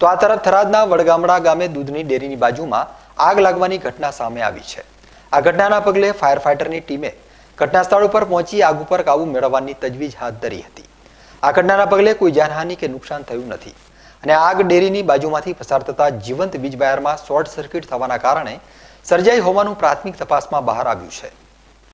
તો આ તરફ થરાદના વડગામડા ગામે દૂધની ડેરીની બાજુમાં આગ લાગવાની ઘટના સામે આવી છે આ ઘટનાના પગલે ફાયર ફાઈટરની ટીમે ઘટના સ્થળ ઉપર પહોંચી આગ ઉપર કાબુ મેળવવાની તજવીજ હાથ ધરી હતી આ ઘટનાના પગલે કોઈ જાનહાનિ કે નુકસાન થયું નથી અને આગ ડેરીની બાજુમાંથી પસાર થતા જીવંત વીજ વાયરમાં શોર્ટ સર્કિટ થવાના કારણે સર્જાઈ હોવાનું પ્રાથમિક તપાસમાં બહાર આવ્યું છે